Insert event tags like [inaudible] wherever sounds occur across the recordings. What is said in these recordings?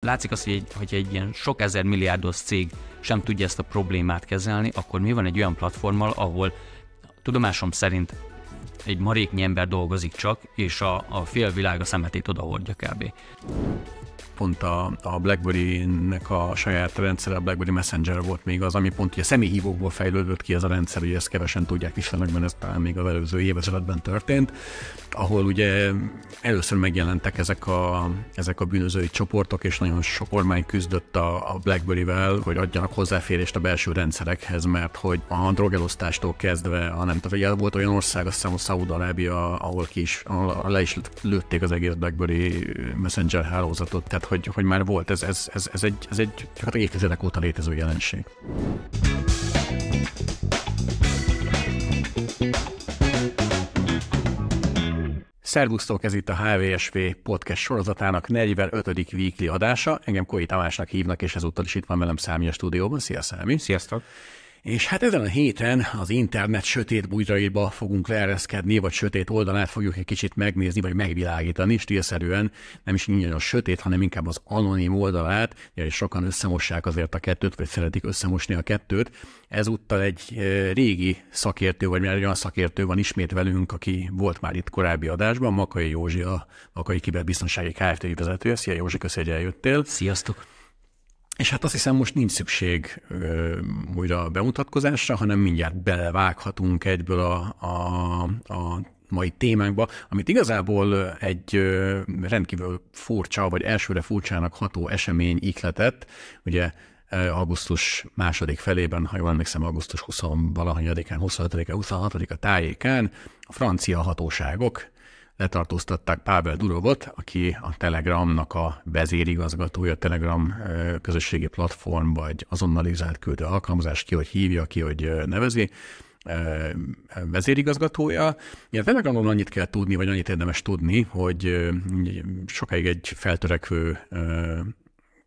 Látszik az, hogy egy, hogy egy ilyen sok ezer milliárdos cég sem tudja ezt a problémát kezelni, akkor mi van egy olyan platformmal, ahol tudomásom szerint egy maréknyi ember dolgozik csak, és a, a félvilág a szemetét odahordja kb pont a, a BlackBerry-nek a saját rendszere, a BlackBerry Messenger volt még az, ami pont ugye személyhívókból fejlődött ki ez a rendszer, hogy ezt kevesen tudják viszonylag, ez talán még az előző évezredben történt, ahol ugye először megjelentek ezek a, ezek a bűnözői csoportok, és nagyon sok kormány küzdött a, a BlackBerry-vel, hogy adjanak hozzáférést a belső rendszerekhez, mert hogy a drogelosztástól kezdve, a nem, tehát volt olyan ország, azt hiszem, a Szaúd-Arábia, ahol ki is, ahol le is lőtték az egész BlackBerry Messenger hálózatot, tehát hogy, hogy már volt. Ez, ez, ez, ez egy, ez egy hát évtizedek óta létező jelenség. Szervusztok, ez itt a HVSV podcast sorozatának 45. weekly adása. Engem Koi Tamásnak hívnak, és ezúttal is itt van velem Számi a stúdióban. Szia, Számi! Sziasztok! És hát ezen a héten az internet sötét bújraiba fogunk leereszkedni, vagy sötét oldalát fogjuk egy kicsit megnézni, vagy megvilágítani, stílszerűen nem is a sötét, hanem inkább az anonim oldalát, és sokan összemossák azért a kettőt, vagy szeretik összemosni a kettőt. Ezúttal egy eh, régi szakértő, vagy már egy olyan szakértő van ismét velünk, aki volt már itt korábbi adásban, Makai Józsi, a Makai Kiberbiztonsági Kft. vezetője. Szia Józsi, köszönjük, hogy eljöttél. Sziasztok! És hát azt hiszem, most nincs szükség ö, újra a bemutatkozásra, hanem mindjárt belevághatunk egyből a, a, a mai témánkba, amit igazából egy ö, rendkívül furcsa, vagy elsőre furcsának ható esemény ikletett, ugye augusztus második felében, ha jól emlékszem, augusztus 20 án 26-án, 26-a tájékán a francia hatóságok letartóztatták Pável Durovot, aki a Telegramnak a vezérigazgatója, a Telegram közösségi platform, vagy azonnalizált küldő alkalmazás, ki hogy hívja, ki hogy nevezi, vezérigazgatója. Ilyen Telegramon annyit kell tudni, vagy annyit érdemes tudni, hogy sokáig egy feltörekvő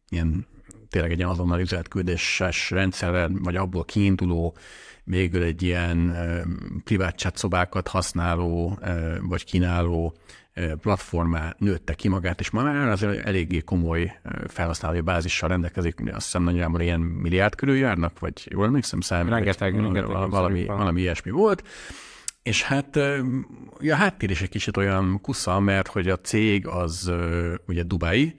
ilyen tényleg egy azonnalizált küldéses rendszerrel, vagy abból kiinduló végül egy ilyen privát csatszobákat használó vagy kínáló platformá nőtte ki magát, és ma már azért eléggé komoly felhasználói bázissal rendelkezik, azt hiszem nagyjából ilyen milliárd körül járnak, vagy jól emlékszem szám, rengeteg, rengeteg valami, valami ilyesmi volt. És hát a háttér is egy kicsit olyan kusza, mert hogy a cég az ugye Dubai,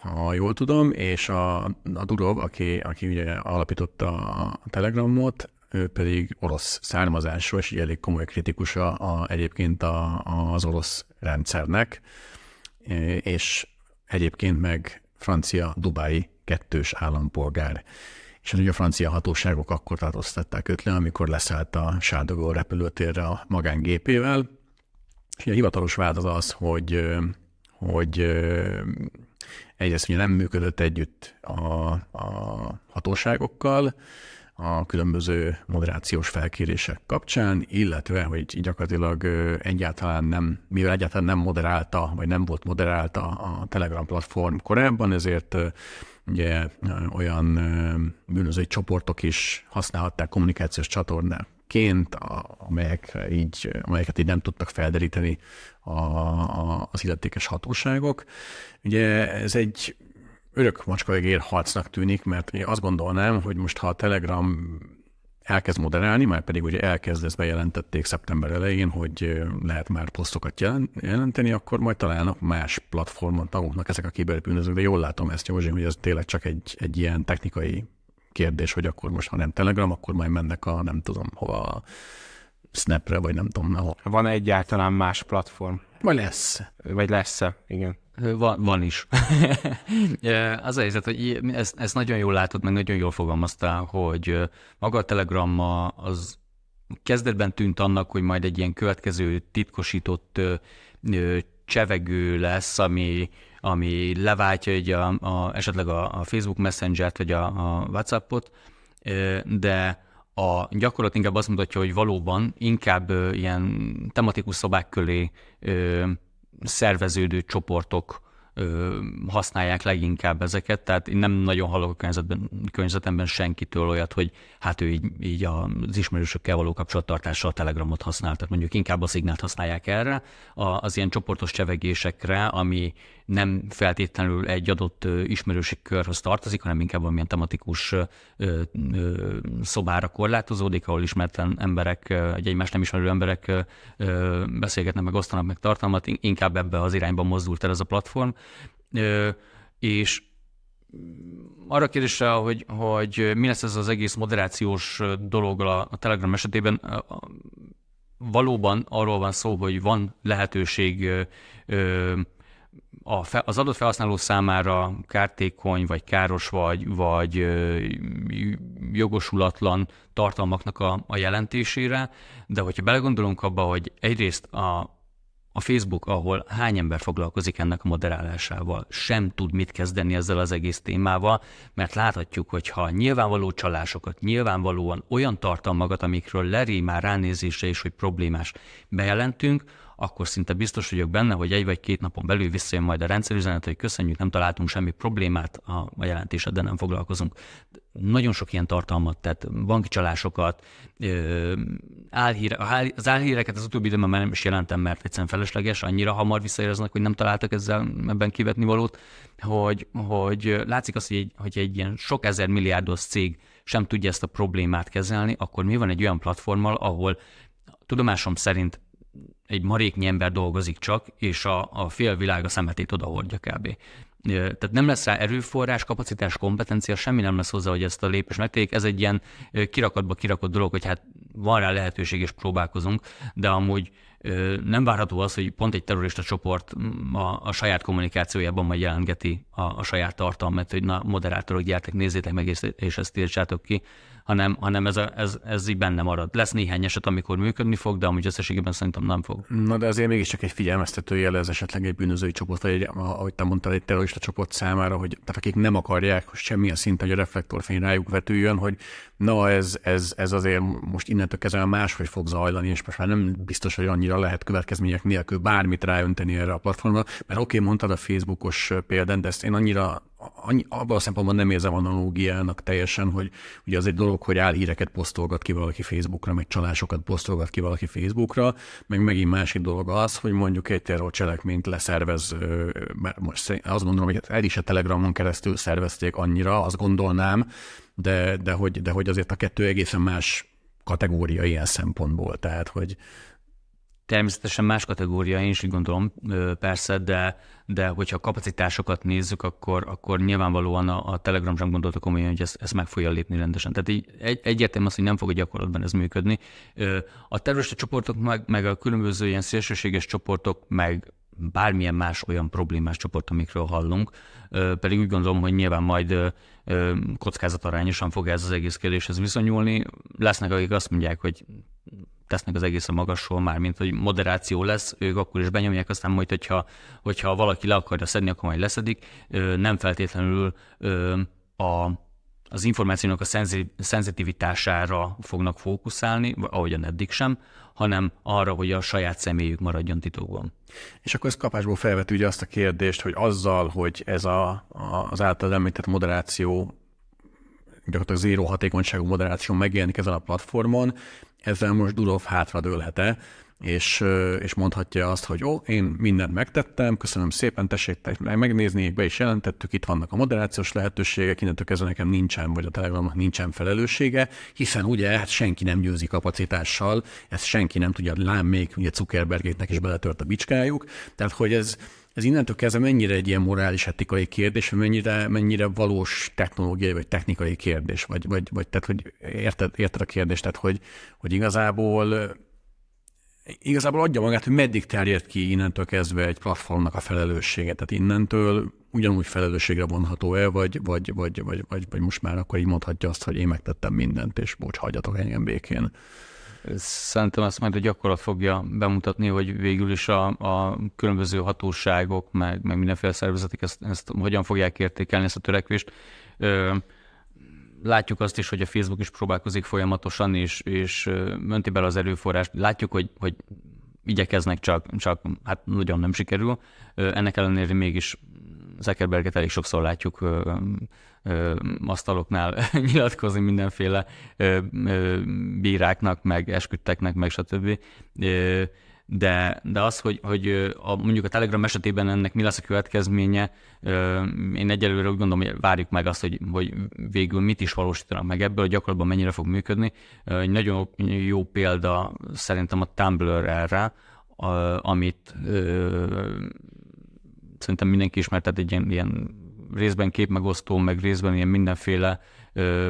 ha jól tudom, és a, a Durov, aki, aki ugye alapította a Telegramot, ő pedig orosz származású, és elég komoly kritikusa a, egyébként a, az orosz rendszernek, és egyébként meg francia dubái kettős állampolgár. És ugye a francia hatóságok akkor tartóztatták őt le, amikor leszállt a Sádogó repülőtérre a magángépével, és a hivatalos vád az az, hogy, hogy egyrészt ugye nem működött együtt a, a hatóságokkal, a különböző moderációs felkérések kapcsán, illetve hogy gyakorlatilag egyáltalán nem, mivel egyáltalán nem moderálta, vagy nem volt moderálta a Telegram platform korábban, ezért ugye olyan bűnözői csoportok is használhatták kommunikációs csatornát ként, amelyek így, amelyeket így nem tudtak felderíteni a, a, az illetékes hatóságok. Ugye ez egy örök macska ér harcnak tűnik, mert én azt gondolnám, hogy most ha a Telegram elkezd moderálni, már pedig ugye elkezd, ezt bejelentették szeptember elején, hogy lehet már posztokat jelenteni, akkor majd találnak más platformon tagoknak ezek a kiberbűnözők, de jól látom ezt, Józsi, hogy ez tényleg csak egy, egy ilyen technikai kérdés, hogy akkor most, ha nem Telegram, akkor majd mennek a nem tudom hova a Snapre, vagy nem tudom hova. Van egyáltalán más platform? Vagy lesz. Vagy lesz igen. Van, van is. [laughs] az a helyzet, hogy ezt, ezt nagyon jól látod, meg nagyon jól fogalmaztál, hogy maga a telegramma az kezdetben tűnt annak, hogy majd egy ilyen következő titkosított csevegő lesz, ami, ami leváltja egy a, a, esetleg a, a Facebook Messenger-t, vagy a, a WhatsApp-ot, de a gyakorlat inkább azt mutatja, hogy valóban inkább ilyen tematikus szobák köré szerveződő csoportok használják leginkább ezeket, tehát én nem nagyon hallok a környezetben, környezetemben senkitől olyat, hogy hát ő így, így az ismerősökkel való kapcsolattartással a Telegramot használ, tehát mondjuk inkább a szignált használják erre, az ilyen csoportos csevegésekre, ami nem feltétlenül egy adott ismerősi körhöz tartozik, hanem inkább valamilyen tematikus szobára korlátozódik, ahol ismeretlen emberek, egy egymást nem ismerő emberek beszélgetnek, meg osztanak meg tartalmat, inkább ebbe az irányba mozdult el ez a platform. És arra kérdésre, hogy, hogy mi lesz ez az egész moderációs dolog a, a Telegram esetében, valóban arról van szó, hogy van lehetőség ö, ö, a fe, az adott felhasználó számára kártékony, vagy káros, vagy, vagy jogosulatlan tartalmaknak a, a jelentésére, de hogyha belegondolunk abba, hogy egyrészt a, a Facebook, ahol hány ember foglalkozik ennek a moderálásával, sem tud mit kezdeni ezzel az egész témával, mert láthatjuk, hogy ha nyilvánvaló csalásokat, nyilvánvalóan olyan tartalmakat, amikről Leri már ránézésre is, hogy problémás bejelentünk, akkor szinte biztos vagyok benne, hogy egy vagy két napon belül visszajön majd a rendszerüzenet, hogy köszönjük, nem találtunk semmi problémát a, a de nem foglalkozunk. Nagyon sok ilyen tartalmat, tehát banki csalásokat, álhíre, az álhíreket az utóbbi időben már nem is jelentem, mert egyszerűen felesleges, annyira hamar visszajelznek, hogy nem találtak ezzel ebben kivetni valót, hogy, hogy látszik az, hogy egy, hogy egy ilyen sok ezer milliárdos cég sem tudja ezt a problémát kezelni, akkor mi van egy olyan platformmal, ahol tudomásom szerint egy maréknyi ember dolgozik csak, és a, a világ a szemetét odahordja kb. Tehát nem lesz rá erőforrás, kapacitás, kompetencia, semmi nem lesz hozzá, hogy ezt a lépést megtegyék. Ez egy ilyen kirakatba kirakott dolog, hogy hát van rá lehetőség, és próbálkozunk, de amúgy nem várható az, hogy pont egy terrorista csoport a, a saját kommunikációjában majd jelentgeti a, a saját tartalmat, hogy na, moderátorok, gyertek, nézzétek meg, és, és ezt írtsátok ki hanem, hanem ez, a, ez, ez így benne marad. Lesz néhány eset, amikor működni fog, de amúgy összességében szerintem nem fog. Na de azért mégiscsak egy figyelmeztető jel ez esetleg egy bűnözői csoport, vagy egy, ahogy te mondtad, egy terrorista csoport számára, hogy tehát akik nem akarják hogy semmilyen szinten, hogy a reflektorfény rájuk vetüljön, hogy na ez, ez, ez azért most innentől kezdve máshogy fog zajlani, és most már nem biztos, hogy annyira lehet következmények nélkül bármit ráönteni erre a platformra, mert oké, okay, mondtad a Facebookos példán, de ezt én annyira annyi, abban a szempontban nem érzem analógiának teljesen, hogy ugye az egy dolog, hogy álhíreket posztolgat ki valaki Facebookra, meg csalásokat posztolgat ki valaki Facebookra, meg megint másik dolog az, hogy mondjuk egy terrorcselekményt leszervez, mert most azt gondolom, hogy el is a Telegramon keresztül szervezték annyira, azt gondolnám, de, de, hogy, de hogy azért a kettő egészen más kategória ilyen szempontból, tehát hogy, Természetesen más kategória, én is így gondolom, persze, de, de hogyha a kapacitásokat nézzük, akkor, akkor nyilvánvalóan a, a Telegram sem gondolta komolyan, hogy ezt, ezt meg fogja lépni rendesen. Tehát így egy, egyértelmű az, hogy nem fog a gyakorlatban ez működni. A terrorista csoportok, meg, meg a különböző ilyen szélsőséges csoportok, meg bármilyen más olyan problémás csoport, amikről hallunk, pedig úgy gondolom, hogy nyilván majd kockázatarányosan fog ez az egész kérdéshez viszonyulni. Lesznek, akik azt mondják, hogy tesznek az egész a magasról, már mint hogy moderáció lesz, ők akkor is benyomják, aztán majd, hogyha, hogyha valaki le akarja szedni, akkor majd leszedik. Nem feltétlenül a, az információnak a szenzitivitására fognak fókuszálni, ahogyan eddig sem, hanem arra, hogy a saját személyük maradjon titokban. És akkor ez kapásból felvet ugye azt a kérdést, hogy azzal, hogy ez a, a, az által említett moderáció gyakorlatilag zéró hatékonyságú moderáció megjelenik ezen a platformon, ezzel most Durov hátradőlhet-e, és, és mondhatja azt, hogy ó, én mindent megtettem, köszönöm szépen, tessék megnézni, be is jelentettük, itt vannak a moderációs lehetőségek, innentől kezdve nekem nincsen, vagy a Telegramnak nincsen felelőssége, hiszen ugye hát senki nem győzi kapacitással, ezt senki nem tudja, lám még ugye Zuckerbergétnek is beletört a bicskájuk, tehát hogy ez, ez innentől kezdve mennyire egy ilyen morális etikai kérdés, vagy mennyire, mennyire valós technológiai vagy technikai kérdés, vagy, vagy, vagy tehát, hogy érted, érted a kérdést, tehát, hogy, hogy igazából igazából adja magát, hogy meddig terjed ki innentől kezdve egy platformnak a felelőssége. Tehát innentől ugyanúgy felelősségre vonható-e, vagy, vagy, vagy, vagy, vagy, vagy most már akkor így mondhatja azt, hogy én megtettem mindent, és bocs, hagyjatok engem békén. Szerintem ezt majd a gyakorlat fogja bemutatni, hogy végül is a, a különböző hatóságok, meg, meg mindenféle szervezetek ezt, ezt hogyan fogják értékelni ezt a törekvést. Ö, látjuk azt is, hogy a Facebook is próbálkozik folyamatosan, és, és mönti bele az erőforrást. Látjuk, hogy, hogy igyekeznek, csak, csak hát nagyon nem sikerül. Ennek ellenére mégis Zuckerberget elég sokszor látjuk ö, ö, asztaloknál [laughs] nyilatkozni mindenféle ö, ö, bíráknak, meg esküdteknek, meg stb. Ö, de, de az, hogy, hogy a, mondjuk a Telegram esetében ennek mi lesz a következménye, én egyelőre úgy gondolom, hogy várjuk meg azt, hogy, hogy végül mit is valósítanak meg ebből, hogy gyakorlatban mennyire fog működni. Egy nagyon jó példa szerintem a Tumblr erre, amit szerintem mindenki ismert, tehát egy ilyen, ilyen részben képmegosztó, meg részben ilyen mindenféle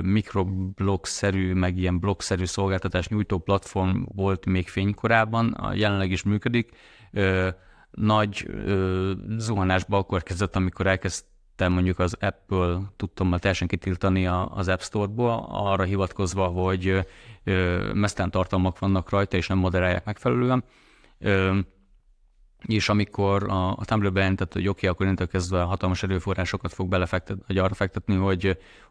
mikroblokszerű, meg ilyen blokszerű szolgáltatás nyújtó platform volt még fénykorában, jelenleg is működik. Ö, nagy ö, zuhanásba akkor kezdett, amikor elkezdtem mondjuk az Apple már teljesen kitiltani a, az App Store-ból, arra hivatkozva, hogy mesztán tartalmak vannak rajta, és nem moderálják megfelelően. Ö, és amikor a, a Tumblr bejelentett, hogy oké, okay, akkor innentől kezdve hatalmas erőforrásokat fog belefektetni, vagy arra fektetni, hogy,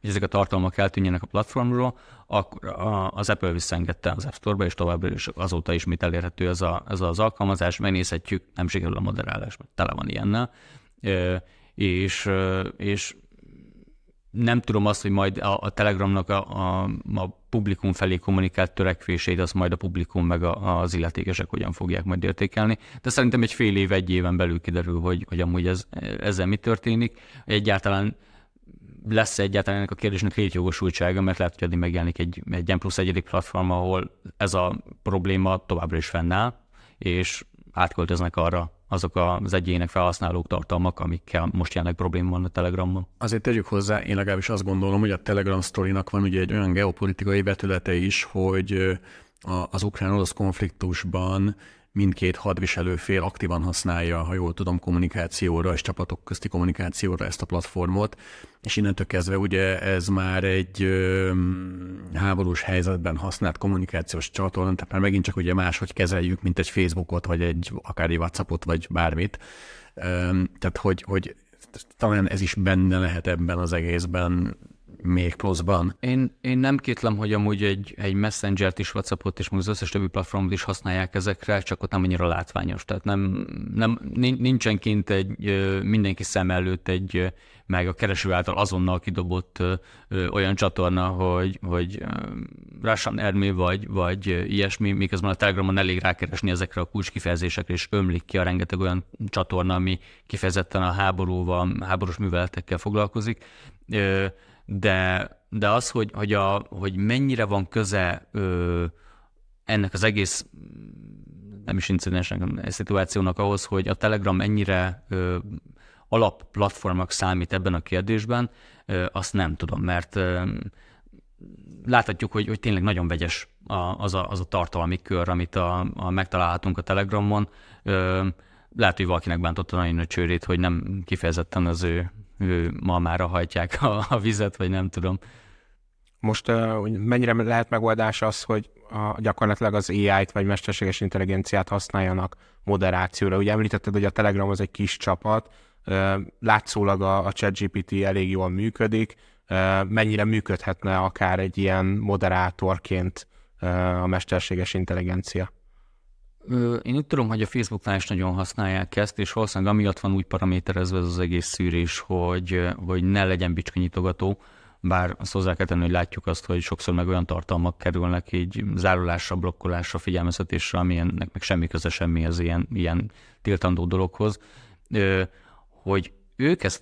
hogy ezek a tartalmak eltűnjenek a platformról, akkor az Apple visszaengedte az App Store-ba, és továbbra is azóta ismét elérhető ez, a, ez az alkalmazás, megnézhetjük, nem sikerül a moderálás, mert tele van ilyennel, és, és nem tudom azt, hogy majd a, a Telegramnak a, a, a publikum felé kommunikált törekvéseid, az majd a publikum meg a, az illetékesek hogyan fogják majd értékelni. De szerintem egy fél év, egy éven belül kiderül, hogy, hogy amúgy ez, ezzel mi történik. Egyáltalán lesz egyáltalán ennek a kérdésnek létjogosultsága, mert lehet, hogy addig megjelenik egy, egy M plusz egyedik platform, ahol ez a probléma továbbra is fennáll, és átköltöznek arra azok az egyének felhasználók tartalmak, amikkel most jelenleg probléma van a Telegramban. Azért tegyük hozzá, én legalábbis azt gondolom, hogy a Telegram sztorinak van ugye egy olyan geopolitikai vetülete is, hogy az ukrán-orosz konfliktusban mindkét hadviselő fél aktívan használja, ha jól tudom, kommunikációra és csapatok közti kommunikációra ezt a platformot, és innentől kezdve ugye ez már egy ö, háborús helyzetben használt kommunikációs csatorna, tehát már megint csak ugye máshogy kezeljük, mint egy Facebookot, vagy egy akár egy Whatsappot, vagy bármit. Ö, tehát, hogy, hogy talán ez is benne lehet ebben az egészben, még pluszban. Én, én nem kétlem, hogy amúgy egy, egy Messenger-t is, WhatsApp-ot és az összes többi platformot is használják ezekre, csak ott nem annyira látványos. Tehát nem, nem, nincsen kint egy, mindenki szem előtt egy, meg a kereső által azonnal kidobott olyan csatorna, hogy, hogy Russian Army vagy, vagy ilyesmi, miközben a Telegramon elég rákeresni ezekre a kulcskifejezésekre, és ömlik ki a rengeteg olyan csatorna, ami kifejezetten a háborúval, háborús műveletekkel foglalkozik de, de az, hogy, hogy, a, hogy mennyire van köze ö, ennek az egész nem is incidensnek, a szituációnak ahhoz, hogy a Telegram ennyire ö, alapplatformnak számít ebben a kérdésben, ö, azt nem tudom, mert ö, láthatjuk, hogy, hogy tényleg nagyon vegyes a, az, a, az a tartalmi kör, amit a, a megtalálhatunk a Telegramon. Ö, lehet, hogy valakinek bántotta nagyon a csőrét, hogy nem kifejezetten az ő ma már hajtják a, a vizet, vagy nem tudom. Most hogy mennyire lehet megoldás az, hogy a, gyakorlatilag az AI-t vagy mesterséges intelligenciát használjanak moderációra. Ugye említetted, hogy a Telegram az egy kis csapat, látszólag a, a ChatGPT elég jól működik, mennyire működhetne akár egy ilyen moderátorként a mesterséges intelligencia? Én úgy tudom, hogy a Facebooknál is nagyon használják ezt, és valószínűleg amiatt van úgy paraméterezve ez az egész szűrés, hogy, hogy ne legyen bicskanyitogató, bár azt hozzá kell tenni, hogy látjuk azt, hogy sokszor meg olyan tartalmak kerülnek így zárulásra, blokkolásra, figyelmeztetésre, amilyennek meg semmi köze semmi az ilyen, ilyen tiltandó dologhoz, hogy ők ezt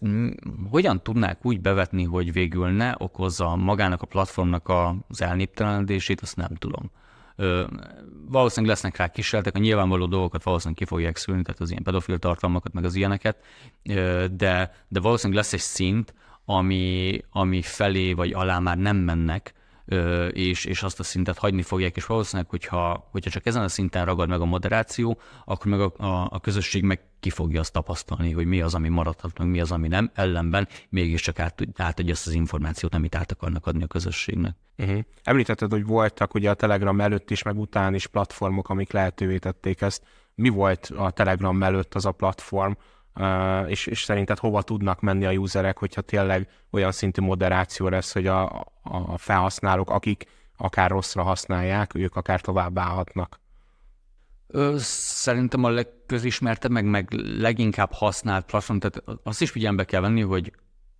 hogyan tudnák úgy bevetni, hogy végül ne okozza magának a platformnak az elnéptelenedését, azt nem tudom valószínűleg lesznek rá kísérletek, a nyilvánvaló dolgokat valószínűleg ki fogják szülni, tehát az ilyen pedofil tartalmakat, meg az ilyeneket, de, de valószínűleg lesz egy szint, ami, ami felé vagy alá már nem mennek, és, és azt a szintet hagyni fogják, és valószínűleg, hogyha, hogyha csak ezen a szinten ragad meg a moderáció, akkor meg a, a, a közösség meg ki fogja azt tapasztalni, hogy mi az, ami maradhat, meg mi az, ami nem, ellenben mégiscsak át, átadja ezt az információt, amit át akarnak adni a közösségnek. Uh-huh. Említetted, hogy voltak ugye a Telegram előtt is, meg után is platformok, amik lehetővé tették ezt. Mi volt a Telegram előtt az a platform, és, és szerinted hova tudnak menni a userek, hogyha tényleg olyan szintű moderáció lesz, hogy a, a felhasználók, akik akár rosszra használják, ők akár tovább állhatnak? Szerintem a legközismertebb, meg, meg leginkább használt platform, tehát azt is figyelembe kell venni, hogy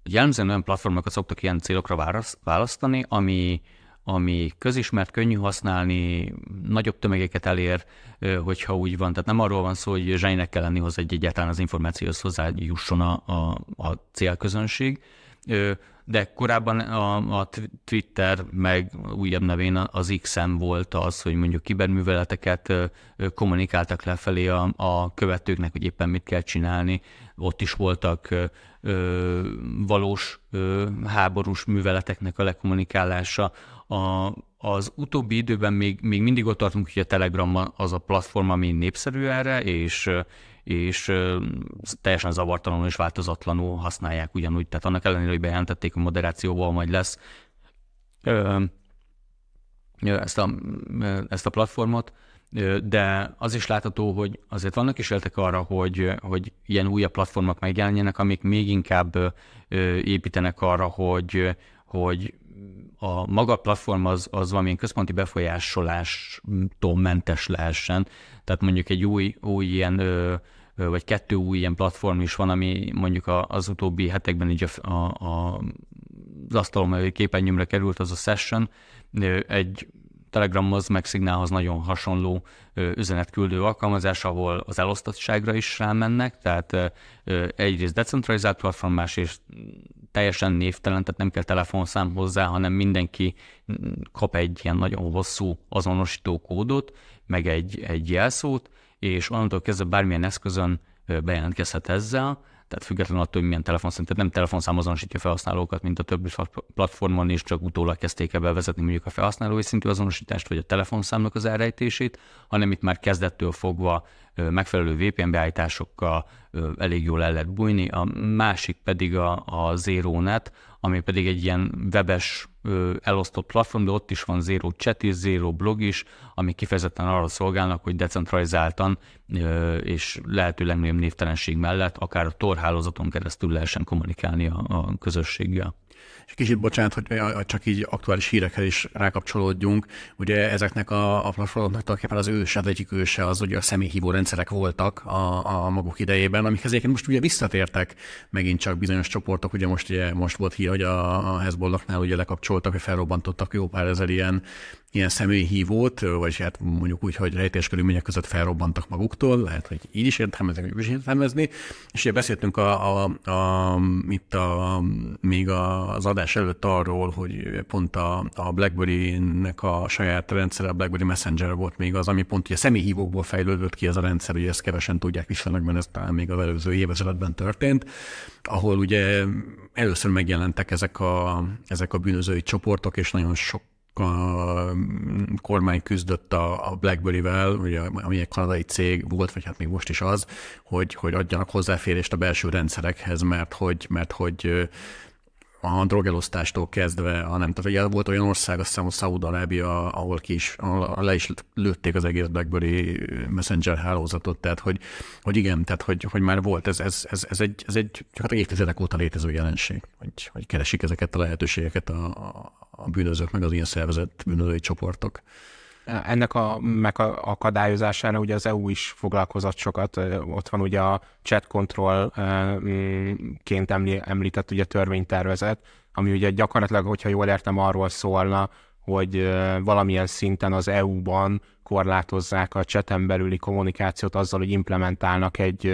jellemzően olyan platformokat szoktak ilyen célokra választani, ami ami közismert, könnyű használni, nagyobb tömegeket elér, hogyha úgy van. Tehát nem arról van szó, hogy zseninek kell lenni hozzá, hogy egyáltalán az információhoz hozzájusson a, a, a célközönség, de korábban a, a Twitter, meg újabb nevén az XM volt az, hogy mondjuk kiberműveleteket kommunikáltak lefelé a, a követőknek, hogy éppen mit kell csinálni. Ott is voltak ö, valós ö, háborús műveleteknek a lekommunikálása. A, az utóbbi időben még, még mindig ott tartunk, hogy a Telegram az a platform, ami népszerű erre, és, és teljesen zavartalanul és változatlanul használják ugyanúgy. Tehát annak ellenére, hogy bejelentették a moderációval, majd lesz ezt a, ezt a platformot, de az is látható, hogy azért vannak is éltek arra, hogy, hogy ilyen újabb platformok megjelenjenek, amik még inkább építenek arra, hogy, hogy a maga platform az, az valamilyen központi befolyásolástól mentes lehessen. Tehát mondjuk egy új, új ilyen vagy kettő új ilyen platform is van, ami mondjuk az utóbbi hetekben így a, a, a az asztalom képernyőmre került, az a Session. Egy Telegramhoz, meg Signalhoz nagyon hasonló üzenetküldő alkalmazás, ahol az elosztottságra is rámennek, tehát egyrészt decentralizált platform, másrészt teljesen névtelen, tehát nem kell telefonszám hozzá, hanem mindenki kap egy ilyen nagyon hosszú azonosító kódot, meg egy, egy jelszót, és onnantól kezdve bármilyen eszközön bejelentkezhet ezzel, tehát független attól, hogy milyen telefonszám, tehát nem telefonszám azonosítja felhasználókat, mint a többi platformon is, csak utólag kezdték el bevezetni mondjuk a felhasználói szintű azonosítást, vagy a telefonszámnak az elrejtését, hanem itt már kezdettől fogva megfelelő VPN beállításokkal elég jól el lehet bújni. A másik pedig a, a ZeroNet, ami pedig egy ilyen webes elosztott platform, de ott is van zero chat és zero blog is, ami kifejezetten arra szolgálnak, hogy decentralizáltan és lehető legnagyobb névtelenség mellett akár a torhálózaton keresztül lehessen kommunikálni a, a közösséggel. És kicsit bocsánat, hogy csak így aktuális hírekhez is rákapcsolódjunk. Ugye ezeknek a, a platformoknak tulajdonképpen az őse, az egyik őse az, hogy a személyhívó rendszerek voltak a, a maguk idejében, amikhez egyébként most ugye visszatértek megint csak bizonyos csoportok. Ugye most, ugye most volt hír, hogy a, a Hezbollahnál ugye lekapcsoltak, hogy felrobbantottak jó pár ezer ilyen ilyen személyhívót, vagy hát mondjuk úgy, hogy rejtés körülmények között felrobbantak maguktól, lehet, hogy így is értelmezni, vagy is értelmezni. És ugye beszéltünk a, a, a, itt a, még az adás előtt arról, hogy pont a, a BlackBerry-nek a saját rendszere, a BlackBerry Messenger volt még az, ami pont ugye személyhívókból fejlődött ki ez a rendszer, hogy ezt kevesen tudják viszonylag, ez talán még az előző évezredben történt, ahol ugye először megjelentek ezek a, ezek a bűnözői csoportok, és nagyon sok Mm, kormány küzdött a BlackBerry-vel, ugye, ami egy kanadai cég volt, vagy hát még most is az, hogy, hogy adjanak hozzáférést a belső rendszerekhez, mert hogy, mert hogy a drogelosztástól kezdve, hanem tehát ugye volt olyan ország, azt hiszem, a Szaúd-Arábia, ahol, ki is, ahol le is lőtték az egész BlackBerry Messenger hálózatot, tehát hogy, hogy igen, tehát hogy, hogy már volt, ez, ez, ez, ez egy, ez egy hát évtizedek óta létező jelenség, hogy, hogy keresik ezeket a lehetőségeket a, a, a bűnözők, meg az ilyen szervezett bűnözői csoportok. Ennek a megakadályozására ugye az EU is foglalkozott sokat, ott van ugye a chat control ként említett ugye törvénytervezet, ami ugye gyakorlatilag, hogyha jól értem, arról szólna, hogy valamilyen szinten az EU-ban korlátozzák a cseten belüli kommunikációt azzal, hogy implementálnak egy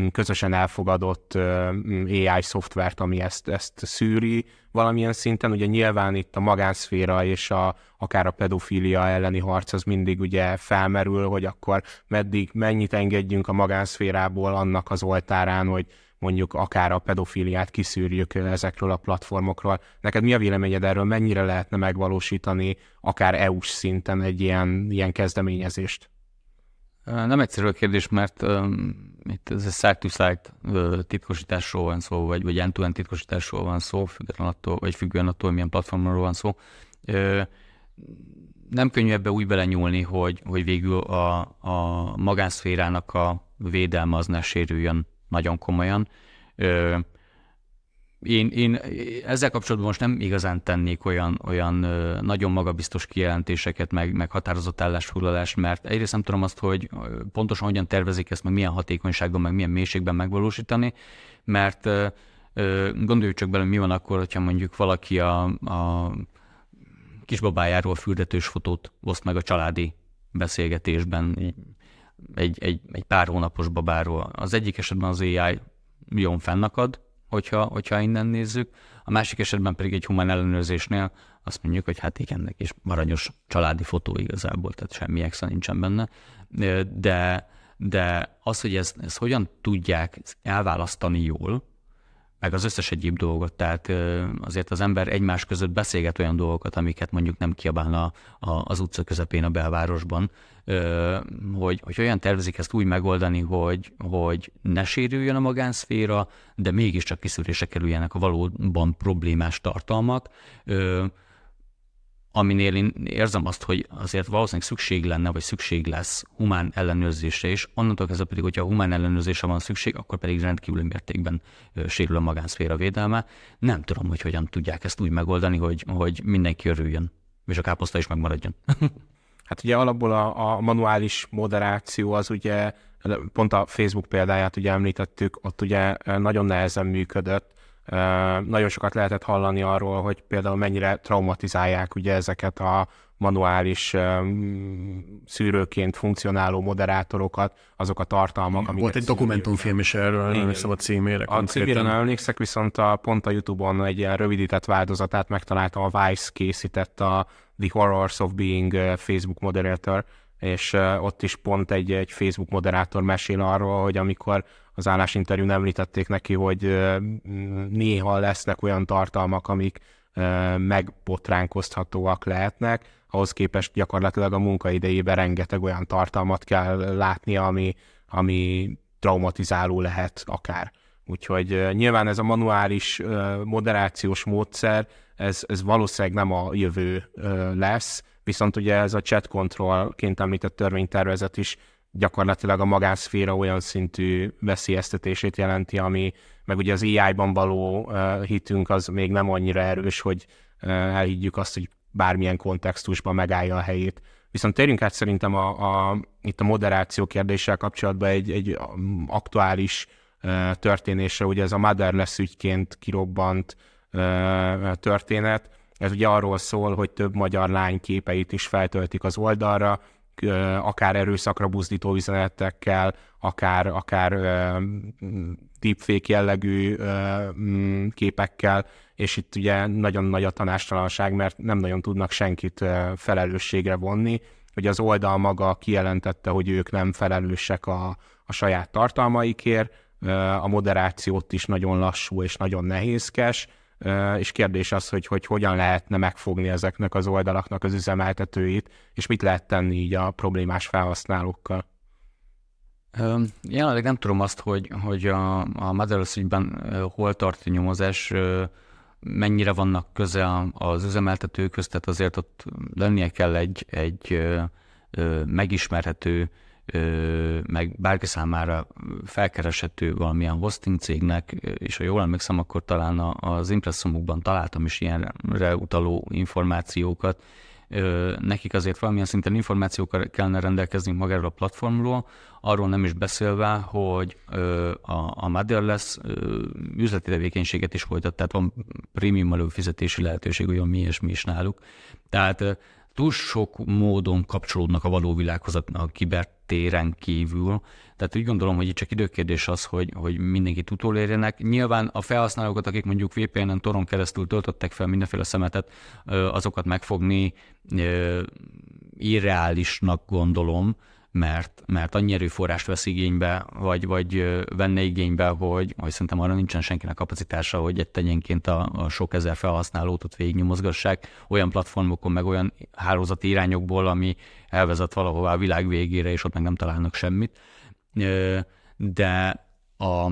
Mm, közösen elfogadott mm, AI szoftvert, ami ezt, ezt szűri valamilyen szinten. Ugye nyilván itt a magánszféra és a, akár a pedofília elleni harc az mindig ugye felmerül, hogy akkor meddig, mennyit engedjünk a magánszférából annak az oltárán, hogy mondjuk akár a pedofiliát kiszűrjük ezekről a platformokról. Neked mi a véleményed erről, mennyire lehetne megvalósítani akár EU-s szinten egy ilyen, ilyen kezdeményezést? Nem egyszerű a kérdés, mert um, itt ez a side-to-side -side titkosításról van szó, vagy, vagy end-to-end titkosításról van szó, független attól, vagy függően attól, milyen platformról van szó. Ö, nem könnyű ebbe úgy belenyúlni, hogy, hogy végül a, a magánszférának a védelme az ne sérüljön nagyon komolyan. Ö, én, én ezzel kapcsolatban most nem igazán tennék olyan, olyan nagyon magabiztos kijelentéseket, meg, meg határozott állásfoglalást, mert egyrészt nem tudom azt, hogy pontosan hogyan tervezik ezt, meg milyen hatékonyságon, meg milyen mélységben megvalósítani, mert gondoljuk csak bele, mi van akkor, hogyha mondjuk valaki a, a kisbabájáról fürdetős fotót oszt meg a családi beszélgetésben egy, egy, egy pár hónapos babáról. Az egyik esetben az AI jól fennakad, hogyha, hogyha innen nézzük. A másik esetben pedig egy humán ellenőrzésnél azt mondjuk, hogy hát igen, és maranyos családi fotó igazából, tehát semmi extra nincsen benne, de, de az, hogy ezt, ezt hogyan tudják elválasztani jól, meg az összes egyéb dolgot, tehát azért az ember egymás között beszélget olyan dolgokat, amiket mondjuk nem kiabálna az utca közepén a belvárosban, hogy, hogy olyan tervezik ezt úgy megoldani, hogy, hogy ne sérüljön a magánszféra, de mégiscsak kiszűrése kerüljenek a valóban problémás tartalmak, aminél én érzem azt, hogy azért valószínűleg szükség lenne, vagy szükség lesz humán ellenőrzésre és onnantól kezdve pedig, hogyha humán ellenőrzésre van szükség, akkor pedig rendkívül mértékben sérül a magánszféra védelme. Nem tudom, hogy hogyan tudják ezt úgy megoldani, hogy, hogy mindenki örüljön, és a káposzta is megmaradjon. [laughs] Hát ugye alapból a, a manuális moderáció az ugye, pont a Facebook példáját ugye említettük, ott ugye nagyon nehezen működött, nagyon sokat lehetett hallani arról, hogy például mennyire traumatizálják ugye ezeket a manuális szűrőként funkcionáló moderátorokat, azok a tartalmak, amiket... Volt egy dokumentumfilm is erről, nem hiszem a címére. A címére emlékszek, viszont a, pont a Youtube-on egy ilyen rövidített változatát megtaláltam, a Vice készített a The Horrors of Being Facebook Moderator, és ott is pont egy, egy Facebook moderátor mesél arról, hogy amikor az állásinterjún említették neki, hogy néha lesznek olyan tartalmak, amik megbotránkozhatóak lehetnek, ahhoz képest gyakorlatilag a munkaidejében rengeteg olyan tartalmat kell látnia, ami, ami traumatizáló lehet akár. Úgyhogy nyilván ez a manuális moderációs módszer, ez, ez valószínűleg nem a jövő lesz, viszont ugye ez a chat control ként említett törvénytervezet is gyakorlatilag a magánszféra olyan szintű veszélyeztetését jelenti, ami meg ugye az AI-ban való hitünk az még nem annyira erős, hogy elhiggyük azt, hogy bármilyen kontextusban megállja a helyét. Viszont térjünk át szerintem a, a, itt a moderáció kérdéssel kapcsolatban egy, egy aktuális történése, ugye ez a Motherless ügyként kirobbant történet, ez ugye arról szól, hogy több magyar lány képeit is feltöltik az oldalra, akár erőszakra buzdító üzenetekkel, akár, akár deepfake jellegű mm, képekkel, és itt ugye nagyon nagy a tanástalanság, mert nem nagyon tudnak senkit felelősségre vonni, hogy az oldal maga kijelentette, hogy ők nem felelősek a, a saját tartalmaikért, a moderációt is nagyon lassú és nagyon nehézkes, és kérdés az, hogy, hogy hogyan lehetne megfogni ezeknek az oldalaknak az üzemeltetőit, és mit lehet tenni így a problémás felhasználókkal. Jelenleg nem tudom azt, hogy, hogy a, a Motherless ügyben hol tart a nyomozás, mennyire vannak köze az üzemeltetőkhöz, tehát azért ott lennie kell egy, egy megismerhető meg bárki számára felkereshető valamilyen hosting cégnek, és ha jól emlékszem, akkor talán az impresszumokban találtam is ilyenre utaló információkat, nekik azért valamilyen szinten információkkal kellene rendelkezni magáról a platformról, arról nem is beszélve, hogy a, a Motherless üzleti tevékenységet is folytat, tehát van prémium előfizetési lehetőség, olyan mi és mi is náluk. Tehát túl sok módon kapcsolódnak a való világhoz a kibertéren kívül. Tehát úgy gondolom, hogy itt csak időkérdés az, hogy, hogy mindenkit utolérjenek. Nyilván a felhasználókat, akik mondjuk VPN-en toron keresztül töltöttek fel mindenféle szemetet, azokat megfogni irreálisnak gondolom, mert, mert annyi erőforrást vesz igénybe, vagy, vagy venne igénybe, hogy, hogy szerintem arra nincsen senkinek kapacitása, hogy egy tegyenként a, a sok ezer felhasználót ott végignyomozgassák olyan platformokon, meg olyan hálózati irányokból, ami elvezet valahová a világ végére, és ott meg nem találnak semmit. De a,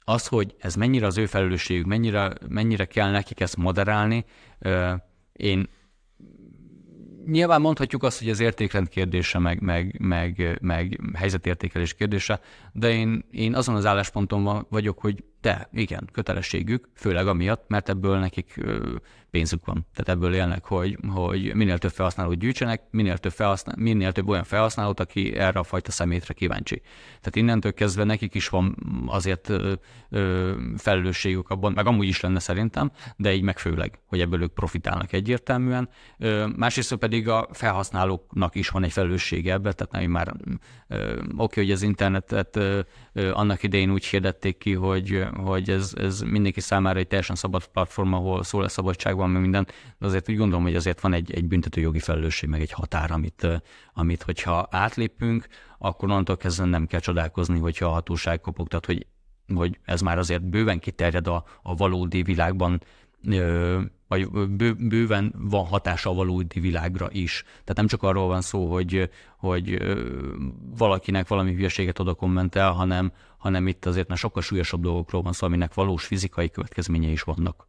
az, hogy ez mennyire az ő felelősségük, mennyire, mennyire kell nekik ezt moderálni, én nyilván mondhatjuk azt, hogy az értékrend kérdése, meg, meg, meg, meg helyzetértékelés kérdése, de én, én azon az állásponton vagyok, hogy de igen, kötelességük, főleg amiatt, mert ebből nekik pénzük van. Tehát ebből élnek, hogy, hogy minél több felhasználót gyűjtsenek, minél több, felhasznál, minél több olyan felhasználót, aki erre a fajta szemétre kíváncsi. Tehát innentől kezdve nekik is van azért ö, ö, felelősségük abban, meg amúgy is lenne szerintem, de így meg főleg, hogy ebből ők profitálnak egyértelműen. Ö, másrészt pedig a felhasználóknak is van egy felelőssége ebbe, tehát nem már oké, okay, hogy az internetet ö, ö, annak idején úgy hirdették ki, hogy hogy ez, ez mindenki számára egy teljesen szabad platform, ahol szól a van, meg minden, de azért úgy gondolom, hogy azért van egy, egy büntető jogi felelősség, meg egy határ, amit, amit hogyha átlépünk, akkor onnantól kezdve nem kell csodálkozni, hogyha a hatóság kopogtat, hogy, hogy ez már azért bőven kiterjed a, a valódi világban vagy bő, bőven van hatása a valódi világra is. Tehát nem csak arról van szó, hogy, hogy valakinek valami hülyeséget oda kommentel, hanem, hanem itt azért már sokkal súlyosabb dolgokról van szó, aminek valós fizikai következményei is vannak.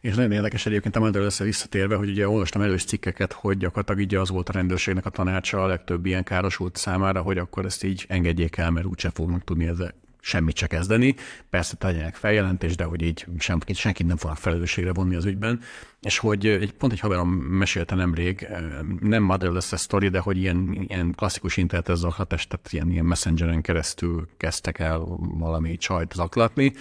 És nagyon érdekes egyébként, a össze visszatérve, hogy ugye olvastam elős cikkeket, hogy gyakorlatilag így az volt a rendőrségnek a tanácsa a legtöbb ilyen károsult számára, hogy akkor ezt így engedjék el, mert úgyse fognak tudni ezzel semmit se kezdeni. Persze tegyenek feljelentést, de hogy így sem, senkit nem fognak felelősségre vonni az ügyben. És hogy egy, pont egy haverom mesélte nemrég, nem motherless a story, de hogy ilyen, ilyen klasszikus internetes zaklatást, tehát ilyen, ilyen messengeren keresztül kezdtek el valami csajt zaklatni,